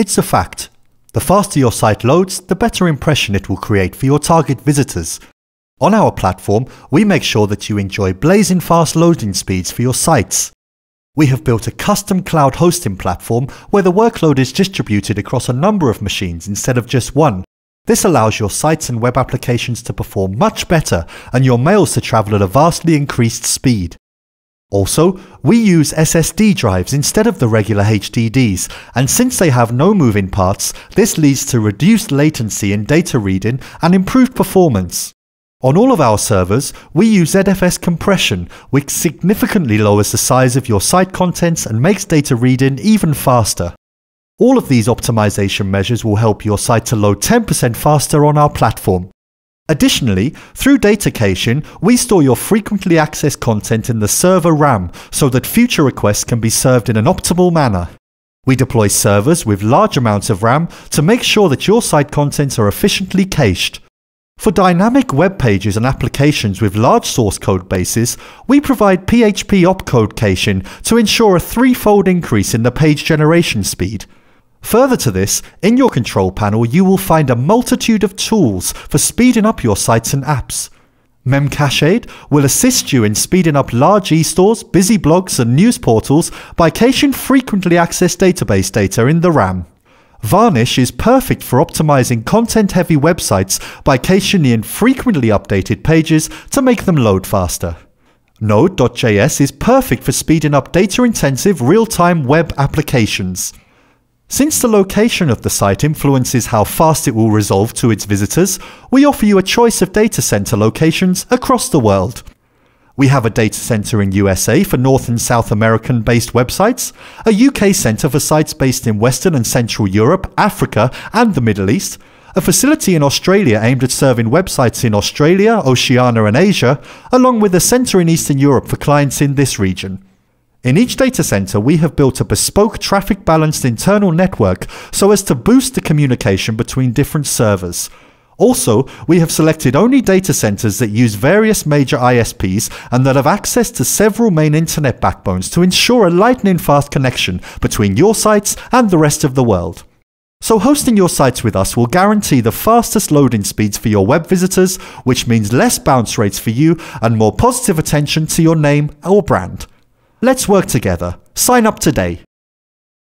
It's a fact. The faster your site loads, the better impression it will create for your target visitors. On our platform, we make sure that you enjoy blazing fast loading speeds for your sites. We have built a custom cloud hosting platform where the workload is distributed across a number of machines instead of just one. This allows your sites and web applications to perform much better and your mails to travel at a vastly increased speed. Also, we use SSD drives instead of the regular HDDs, and since they have no moving parts, this leads to reduced latency in data reading and improved performance. On all of our servers, we use ZFS compression, which significantly lowers the size of your site contents and makes data reading even faster. All of these optimization measures will help your site to load 10% faster on our platform. Additionally, through data caching, we store your frequently accessed content in the server RAM so that future requests can be served in an optimal manner. We deploy servers with large amounts of RAM to make sure that your site contents are efficiently cached. For dynamic web pages and applications with large source code bases, we provide PHP opcode caching to ensure a threefold increase in the page generation speed. Further to this, in your control panel you will find a multitude of tools for speeding up your sites and apps. Memcached will assist you in speeding up large e-stores, busy blogs and news portals by caching frequently accessed database data in the RAM. Varnish is perfect for optimizing content-heavy websites by caching the infrequently updated pages to make them load faster. Node.js is perfect for speeding up data-intensive real-time web applications. Since the location of the site influences how fast it will resolve to its visitors, we offer you a choice of data center locations across the world. We have a data center in USA for North and South American based websites, a UK center for sites based in Western and Central Europe, Africa, and the Middle East, a facility in Australia aimed at serving websites in Australia, Oceania, and Asia, along with a center in Eastern Europe for clients in this region. In each data center, we have built a bespoke traffic balanced internal network so as to boost the communication between different servers. Also, we have selected only data centers that use various major ISPs and that have access to several main internet backbones to ensure a lightning fast connection between your sites and the rest of the world. So hosting your sites with us will guarantee the fastest loading speeds for your web visitors, which means less bounce rates for you and more positive attention to your name or brand. Let's work together. Sign up today.